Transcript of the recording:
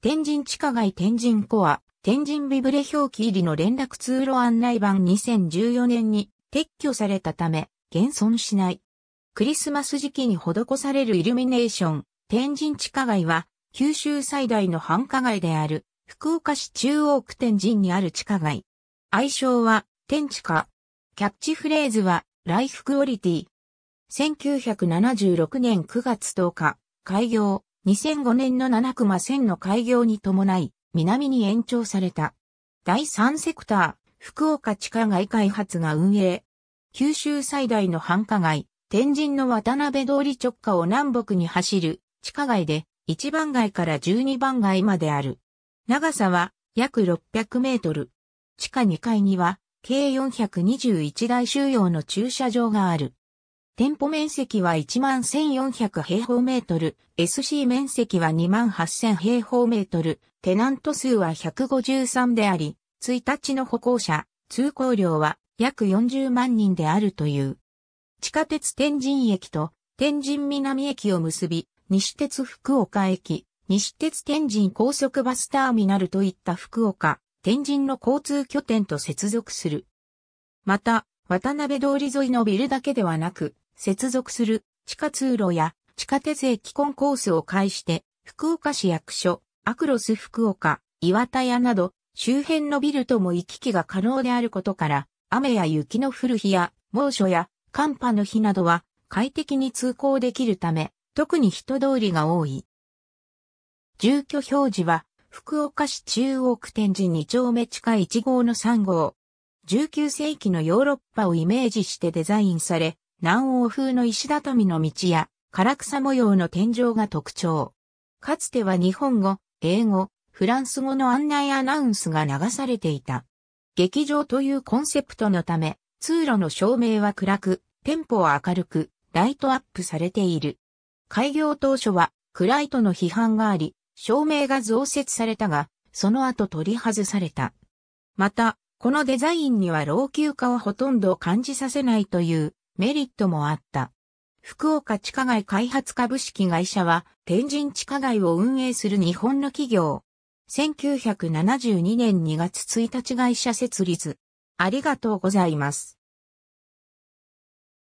天神地下街天神コア、天神ビブレ表記入りの連絡通路案内版2014年に撤去されたため、現存しない。クリスマス時期に施されるイルミネーション、天神地下街は、九州最大の繁華街である、福岡市中央区天神にある地下街。愛称は、天地下。キャッチフレーズは、ライフクオリティ。1976年9月10日、開業。2005年の七熊線の開業に伴い、南に延長された。第3セクター、福岡地下街開発が運営。九州最大の繁華街、天神の渡辺通り直下を南北に走る地下街で、1番街から12番街まである。長さは約600メートル。地下2階には、計421台収容の駐車場がある。店舗面積は11,400平方メートル、SC 面積は28,000平方メートル、テナント数は153であり、1日の歩行者、通行量は約40万人であるという。地下鉄天神駅と天神南駅を結び、西鉄福岡駅、西鉄天神高速バスターミナルといった福岡、天神の交通拠点と接続する。また、渡辺通り沿いのビルだけではなく、接続する地下通路や地下鉄駅コンコースを介して、福岡市役所、アクロス福岡、岩田屋など、周辺のビルとも行き来が可能であることから、雨や雪の降る日や、猛暑や寒波の日などは、快適に通行できるため、特に人通りが多い。住居表示は、福岡市中央区天神2丁目地下1号の3号。19世紀のヨーロッパをイメージしてデザインされ、南欧風の石畳の道や、唐草模様の天井が特徴。かつては日本語、英語、フランス語の案内アナウンスが流されていた。劇場というコンセプトのため、通路の照明は暗く、店舗は明るく、ライトアップされている。開業当初は、暗いとの批判があり、照明が増設されたが、その後取り外された。また、このデザインには老朽化をほとんど感じさせないというメリットもあった。福岡地下街開発株式会社は天神地下街を運営する日本の企業。1972年2月1日会社設立。ありがとうございます。